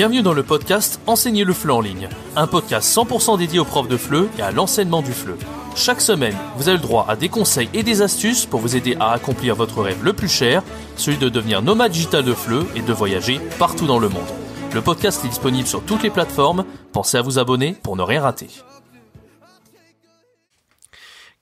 Bienvenue dans le podcast Enseigner le fleu en ligne, un podcast 100% dédié aux profs de fleu et à l'enseignement du fleu. Chaque semaine, vous avez le droit à des conseils et des astuces pour vous aider à accomplir votre rêve le plus cher, celui de devenir nomade digital de fleu et de voyager partout dans le monde. Le podcast est disponible sur toutes les plateformes, pensez à vous abonner pour ne rien rater.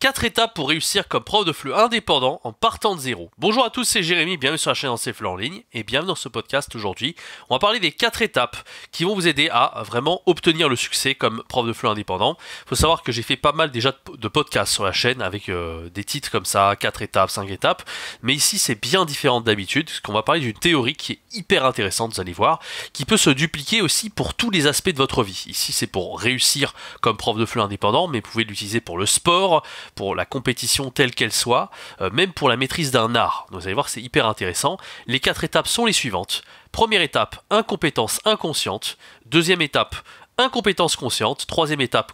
4 étapes pour réussir comme prof de flux indépendant en partant de zéro. Bonjour à tous, c'est Jérémy, bienvenue sur la chaîne Flux en ligne et bienvenue dans ce podcast aujourd'hui. On va parler des 4 étapes qui vont vous aider à vraiment obtenir le succès comme prof de fleu indépendant. Il faut savoir que j'ai fait pas mal déjà de podcasts sur la chaîne avec euh, des titres comme ça, 4 étapes, 5 étapes, mais ici c'est bien différent d'habitude parce qu'on va parler d'une théorie qui est hyper intéressante, vous allez voir, qui peut se dupliquer aussi pour tous les aspects de votre vie. Ici c'est pour réussir comme prof de flux indépendant, mais vous pouvez l'utiliser pour le sport, pour la compétition telle qu'elle soit, euh, même pour la maîtrise d'un art. vous allez voir, c'est hyper intéressant. Les quatre étapes sont les suivantes. Première étape, incompétence inconsciente. Deuxième étape, Incompétence consciente, troisième étape,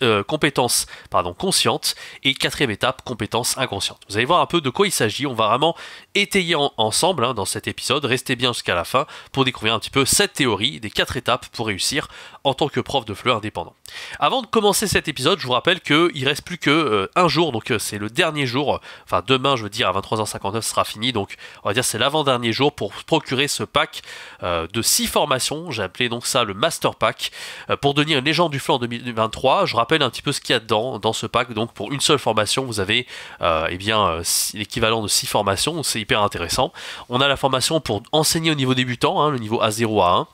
euh, compétence pardon, consciente, et quatrième étape, compétence inconsciente. Vous allez voir un peu de quoi il s'agit, on va vraiment étayer ensemble hein, dans cet épisode, restez bien jusqu'à la fin pour découvrir un petit peu cette théorie des quatre étapes pour réussir en tant que prof de FLE indépendant. Avant de commencer cet épisode, je vous rappelle qu'il ne reste plus que euh, jour, donc euh, c'est le dernier jour, enfin demain je veux dire à 23h59 sera fini, donc on va dire c'est l'avant-dernier jour pour procurer ce pack de 6 formations, j'ai appelé donc ça le Master Pack. Euh, pour devenir une légende du flanc en 2023. Je rappelle un petit peu ce qu'il y a dedans dans ce pack. Donc pour une seule formation, vous avez euh, eh bien euh, l'équivalent de 6 formations. C'est hyper intéressant. On a la formation pour enseigner au niveau débutant, hein, le niveau A0 à 1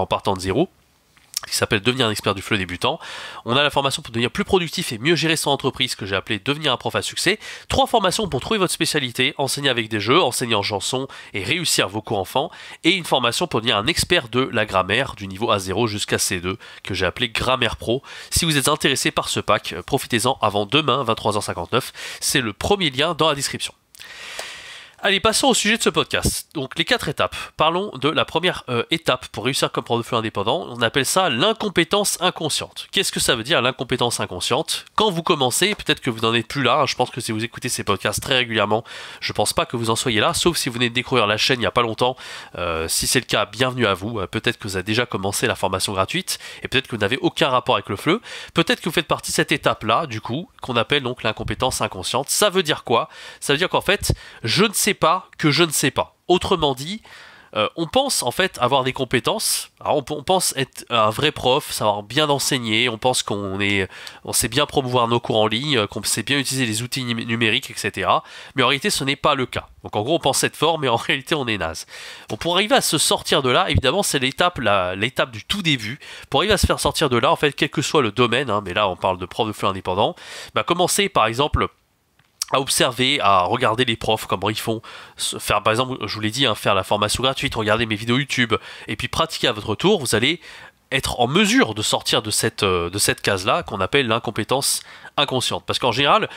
en partant de 0, qui s'appelle Devenir un expert du flux débutant. On a la formation pour devenir plus productif et mieux gérer son entreprise que j'ai appelée Devenir un prof à succès. Trois formations pour trouver votre spécialité, enseigner avec des jeux, enseigner en chanson et réussir vos cours enfants. Et une formation pour devenir un expert de la grammaire du niveau A0 jusqu'à C2 que j'ai appelé Grammaire Pro. Si vous êtes intéressé par ce pack, profitez-en avant demain 23h59. C'est le premier lien dans la description. Allez, passons au sujet de ce podcast. Donc, les quatre étapes. Parlons de la première euh, étape pour réussir comme de flux indépendant. On appelle ça l'incompétence inconsciente. Qu'est-ce que ça veut dire l'incompétence inconsciente Quand vous commencez, peut-être que vous n'en êtes plus là. Je pense que si vous écoutez ces podcasts très régulièrement, je pense pas que vous en soyez là, sauf si vous venez de découvrir la chaîne il n'y a pas longtemps. Euh, si c'est le cas, bienvenue à vous. Euh, peut-être que vous avez déjà commencé la formation gratuite et peut-être que vous n'avez aucun rapport avec le FLE. Peut-être que vous faites partie de cette étape-là, du coup, qu'on appelle donc l'incompétence inconsciente. Ça veut dire quoi Ça veut dire qu'en fait, je ne sais pas que je ne sais pas. Autrement dit, euh, on pense en fait avoir des compétences, on, pense être un vrai prof, savoir bien enseigner, on pense qu'on est, on sait bien promouvoir nos cours en ligne, qu'on sait bien utiliser les outils numériques, etc. Mais en réalité, ce n'est pas le cas. Donc en gros, on pense être fort, mais en réalité, on est naze. Bon, pour arriver à se sortir de là, évidemment, c'est l'étape, l'étape du tout début. Pour arriver à se faire sortir de là, en fait, quel que soit le domaine, hein, mais là, on parle de prof de feu indépendant, bah, commencer par exemple à observer, à regarder les profs, comment ils font. Faire, par exemple, je vous l'ai dit, hein, faire la formation gratuite, regarder mes vidéos YouTube, et puis pratiquer à votre tour, vous allez être en mesure de sortir de cette, euh, de cette case-là qu'on appelle l'incompétence inconsciente. Parce qu'en général,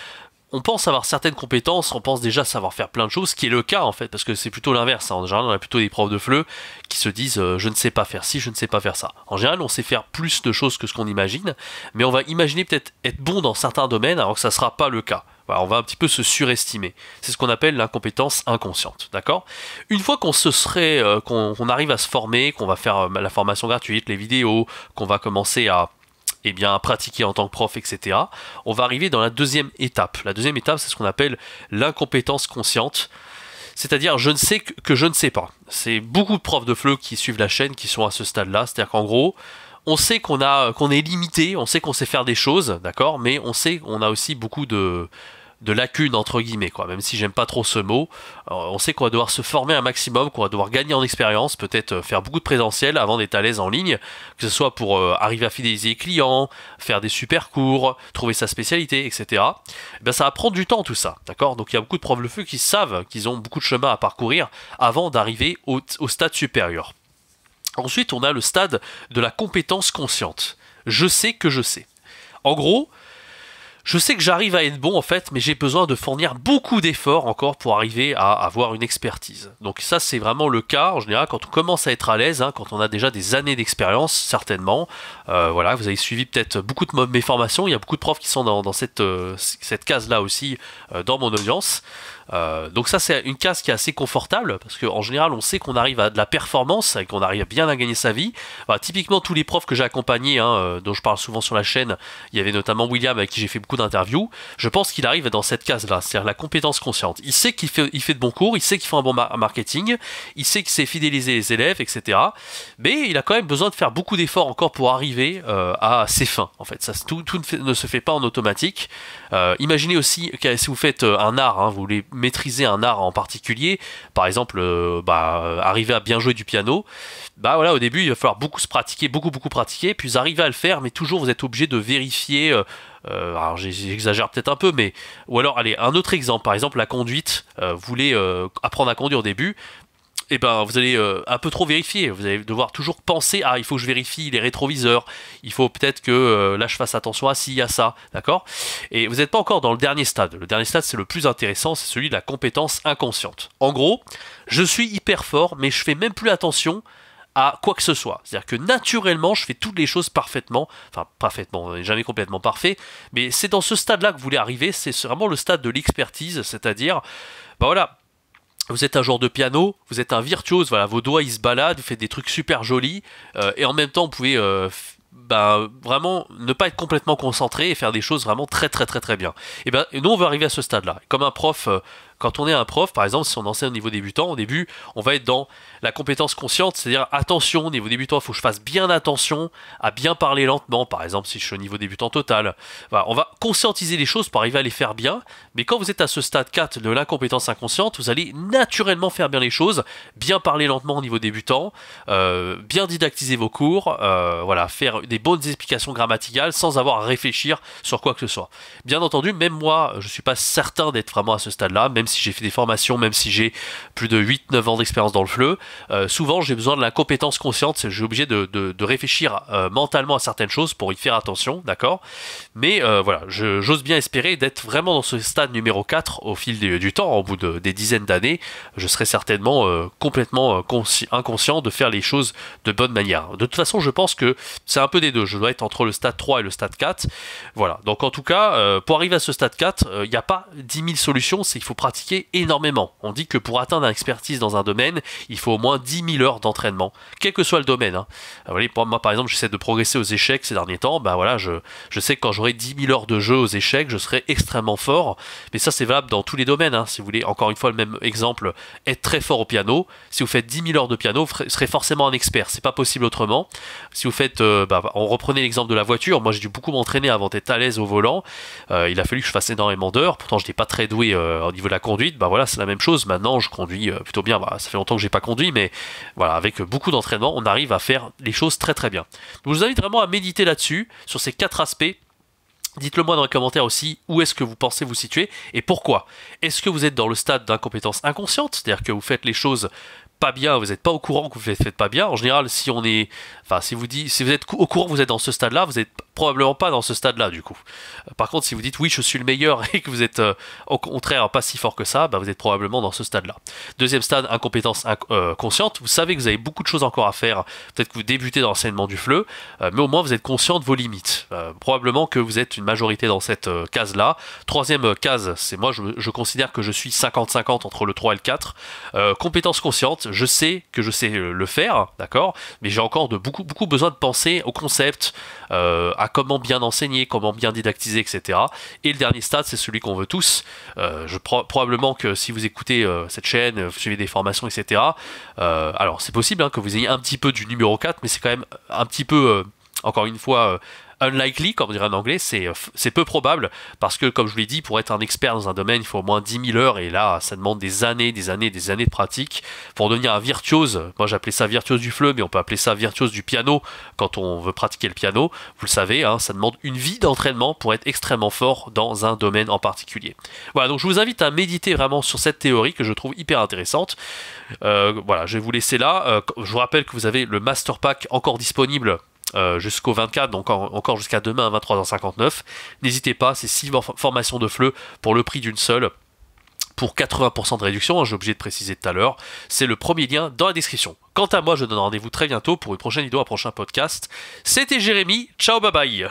on pense avoir certaines compétences, on pense déjà savoir faire plein de choses, ce qui est le cas en fait, parce que c'est plutôt l'inverse. Hein. En général, on a plutôt des profs de fleu qui se disent euh, je ne sais pas faire ci, je ne sais pas faire ça. En général, on sait faire plus de choses que ce qu'on imagine, mais on va imaginer peut-être être bon dans certains domaines alors que ça ne sera pas le cas. On va un petit peu se surestimer. C'est ce qu'on appelle l'incompétence inconsciente, d'accord Une fois qu'on se serait, euh, qu'on arrive à se former, qu'on va faire euh, la formation gratuite, les vidéos, qu'on va commencer à eh bien, pratiquer en tant que prof, etc. On va arriver dans la deuxième étape. La deuxième étape, c'est ce qu'on appelle l'incompétence consciente. C'est-à-dire, je ne sais que, je ne sais pas. C'est beaucoup de profs de FLE qui suivent la chaîne qui sont à ce stade-là. C'est-à-dire qu'en gros, on sait qu'on qu'on est limité, on sait qu'on sait faire des choses, d'accord, mais on sait qu'on a aussi beaucoup de de lacunes entre guillemets quoi même si j'aime pas trop ce mot euh, on sait qu'on va devoir se former un maximum qu'on va devoir gagner en expérience peut-être euh, faire beaucoup de présentiel avant d'être à l'aise en ligne que ce soit pour euh, arriver à fidéliser les clients faire des super cours trouver sa spécialité etc eh ben, ça va prendre du temps tout ça d'accord donc il y a beaucoup de profs de feu qui savent qu'ils ont beaucoup de chemin à parcourir avant d'arriver au stade supérieur ensuite on a le stade de la compétence consciente je sais que je sais en gros, je sais que j'arrive à être bon en fait, mais j'ai besoin de fournir beaucoup d'efforts encore pour arriver à avoir une expertise. Donc ça c'est vraiment le cas en général quand on commence à être à l'aise, hein, quand on a déjà des années d'expérience certainement. Euh, voilà, vous avez suivi peut-être beaucoup de mes formations, il y a beaucoup de profs qui sont dans, cette, euh, case là aussi euh, dans mon audience. donc ça c'est une case qui est assez confortable parce qu'en général on sait qu'on arrive à de la performance et qu'on arrive bien à gagner sa vie. Bah, typiquement tous les profs que j'ai accompagnés, hein, dont je parle souvent sur la chaîne, il y avait notamment William avec qui j'ai fait d'interviews, je pense qu'il arrive dans cette case-là, c'est-à-dire la compétence consciente. Il sait qu'il fait, il fait de bons cours, il sait qu'il fait un bon marketing, il sait qu'il sait fidéliser les élèves, etc. Mais il a quand même besoin de faire beaucoup d'efforts encore pour arriver euh, à ses fins. En fait, ça, tout, ne, se fait pas en automatique. Euh, imaginez aussi que si vous faites euh, un art, hein, vous voulez maîtriser un art en particulier, par exemple, bah, arriver à bien jouer du piano, bah voilà, au début, il va falloir beaucoup se pratiquer, beaucoup, beaucoup pratiquer, puis arriver à le faire, mais toujours vous êtes obligé de vérifier euh, alors j'exagère peut-être un peu, mais ou alors allez un autre exemple. Par exemple, la conduite. Euh, vous voulez euh, apprendre à conduire au début. et eh ben, vous allez un peu trop vérifier. Vous allez devoir toujours penser ah, il faut que je vérifie les rétroviseurs. Il faut peut-être que là, je fasse attention à s'il y a ça. D'accord Et vous n'êtes pas encore dans le dernier stade. Le dernier stade, c'est le plus intéressant c'est celui de la compétence inconsciente. En gros, je suis hyper fort, mais je fais même plus attention à quoi que ce soit. C'est-à-dire que naturellement, je fais toutes les choses parfaitement, enfin parfaitement, euh, jamais complètement parfait, mais c'est dans ce stade-là que vous voulez arriver, c'est vraiment le stade de l'expertise, c'est-à-dire, ben voilà, vous êtes un joueur de piano, vous êtes un virtuose, voilà, vos doigts ils se baladent, vous faites des trucs super jolis, euh, et en même temps vous pouvez euh, bah, vraiment ne pas être complètement concentré et faire des choses vraiment très très très très bien. Et ben nous on veut arriver à ce stade-là. Comme un prof quand on est un prof, par exemple, si on enseigne au niveau débutant, au début, on va être dans la compétence consciente, c'est-à-dire attention, au niveau débutant, il faut que je fasse bien attention à bien parler lentement, par exemple, si je suis au niveau débutant total. on va conscientiser les choses pour arriver à les faire bien, mais quand vous êtes à ce stade 4 de l'incompétence inconsciente, vous allez naturellement faire bien les choses, bien parler lentement au niveau débutant, euh, bien didactiser vos cours, euh, voilà, faire des bonnes explications grammaticales sans avoir à réfléchir sur quoi que ce soit. Bien entendu, même moi, je ne suis pas certain d'être vraiment à ce stade-là, même si j'ai fait des formations, même si j'ai plus de 8-9 ans d'expérience dans le fleu, euh, souvent j'ai besoin de la compétence consciente, Je suis obligé de, réfléchir euh, mentalement à certaines choses pour y faire attention, d'accord Mais euh, voilà, j'ose bien espérer d'être vraiment dans ce stade numéro 4 au fil du temps, au bout des dizaines d'années, je serai certainement complètement inconscient de faire les choses de bonne manière. De toute façon, je pense que c'est un peu des deux, je dois être entre le stade 3 et le stade 4, voilà. Donc en tout cas, pour arriver à ce stade 4, il n'y a pas 10 000 solutions, c'est qu'il faut pratiquer énormément. On dit que pour atteindre un expertise dans un domaine, il faut au moins 10 000 heures d'entraînement, quel que soit le domaine. Hein. Vous moi, par exemple, j'essaie de progresser aux échecs ces derniers temps. Bah, voilà, je, je sais que quand j'aurai 10 000 heures de jeu aux échecs, je serai extrêmement fort. Mais ça, c'est valable dans tous les domaines. Hein. Si vous voulez, encore une fois, le même exemple, être très fort au piano. Si vous faites 10 000 heures de piano, vous serez forcément un expert. C'est pas possible autrement. Si vous faites, euh, bah, on reprenait l'exemple de la voiture. Moi, j'ai dû beaucoup m'entraîner avant d'être à l'aise au volant. Euh, il a fallu que je fasse énormément d'heures. Pourtant, je n'étais pas très doué euh, au niveau de la conduite, bah voilà, c'est la même chose. Maintenant, je conduis euh, plutôt bien. Bah, ça fait longtemps que j'ai pas conduit, mais voilà, avec beaucoup d'entraînement, on arrive à faire les choses très très bien. je vous invite vraiment à méditer là-dessus, sur ces quatre aspects. Dites-le moi dans les commentaires aussi où est-ce que vous pensez vous situer et pourquoi. Est-ce que vous êtes dans le stade d'incompétence inconsciente, c'est-à-dire que vous faites les choses pas bien, vous n'êtes pas au courant que vous ne faites pas bien. En général, si on est, enfin, si vous dites, si vous êtes au courant, vous êtes dans ce stade-là, vous n'êtes probablement pas dans ce stade-là du coup. Euh, par contre, si vous dites oui, je suis le meilleur et que vous êtes euh, au contraire pas si fort que ça, bah, vous êtes probablement dans ce stade-là. Deuxième stade, incompétence euh, consciente. Vous savez que vous avez beaucoup de choses encore à faire. Peut-être que vous débutez dans l'enseignement du fleu, mais au moins vous êtes conscient de vos limites. probablement que vous êtes une majorité dans cette case-là. Troisième case, c'est moi, je, je, considère que je suis 50-50 entre le 3 et le 4. compétence consciente je sais que je sais euh, le faire, d'accord, mais j'ai encore de beaucoup, beaucoup besoin de penser au concept, euh, à comment bien enseigner, comment bien didactiser, etc. Et le dernier stade, c'est celui qu'on veut tous. Euh, je probablement que si vous écoutez cette chaîne, vous suivez des formations, etc. alors c'est possible hein, que vous ayez un petit peu du numéro 4, mais c'est quand même un petit peu, encore une fois Unlikely, comme on dirait en anglais, c'est euh, peu probable, parce que, comme je vous l'ai dit, pour être un expert dans un domaine, il faut au moins 10 000 heures, et là, ça demande des années, des années, des années de pratique. Pour devenir un virtuose, moi j'appelais ça virtuose du fleuve, mais on peut appeler ça virtuose du piano quand on veut pratiquer le piano, vous le savez, hein, ça demande une vie d'entraînement pour être extrêmement fort dans un domaine en particulier. Voilà, donc je vous invite à méditer vraiment sur cette théorie que je trouve hyper intéressante. Euh, voilà, je vais vous laisser là. Euh, je vous rappelle que vous avez le Master Pack encore disponible euh, jusqu'au 24, donc encore jusqu'à demain à 23h59. N'hésitez pas, c'est 6 formations de fleu pour le prix d'une seule pour 80% de réduction, hein, j'ai obligé de préciser tout à l'heure. C'est le premier lien dans la description. Quant à moi, je donne rendez-vous très bientôt pour une prochaine vidéo, un prochain podcast. C'était Jérémy, ciao bye bye